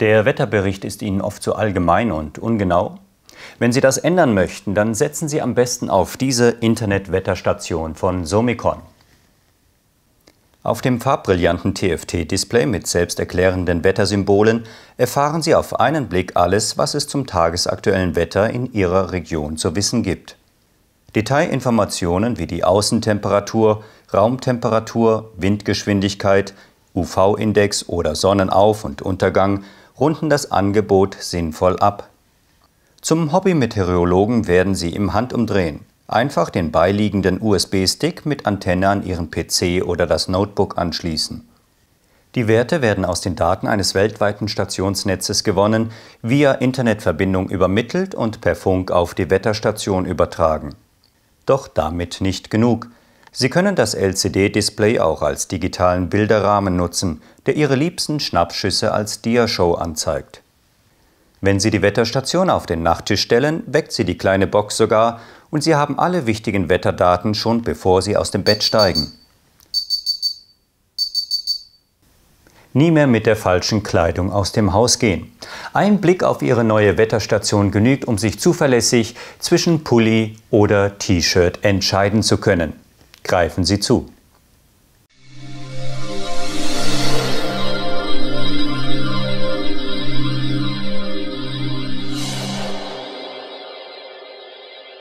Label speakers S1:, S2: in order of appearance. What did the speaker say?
S1: Der Wetterbericht ist Ihnen oft zu allgemein und ungenau. Wenn Sie das ändern möchten, dann setzen Sie am besten auf diese Internet-Wetterstation von Somicon. Auf dem farbbrillanten TFT-Display mit selbsterklärenden Wettersymbolen erfahren Sie auf einen Blick alles, was es zum tagesaktuellen Wetter in Ihrer Region zu wissen gibt. Detailinformationen wie die Außentemperatur, Raumtemperatur, Windgeschwindigkeit, UV-Index oder Sonnenauf- und Untergang runden das Angebot sinnvoll ab. Zum Hobby-Meteorologen werden Sie im Handumdrehen. Einfach den beiliegenden USB-Stick mit Antenne an Ihren PC oder das Notebook anschließen. Die Werte werden aus den Daten eines weltweiten Stationsnetzes gewonnen, via Internetverbindung übermittelt und per Funk auf die Wetterstation übertragen. Doch damit nicht genug. Sie können das LCD-Display auch als digitalen Bilderrahmen nutzen, der Ihre liebsten Schnappschüsse als Diashow anzeigt. Wenn Sie die Wetterstation auf den Nachttisch stellen, weckt sie die kleine Box sogar und Sie haben alle wichtigen Wetterdaten schon bevor Sie aus dem Bett steigen. Nie mehr mit der falschen Kleidung aus dem Haus gehen. Ein Blick auf Ihre neue Wetterstation genügt, um sich zuverlässig zwischen Pulli oder T-Shirt entscheiden zu können. Greifen Sie zu!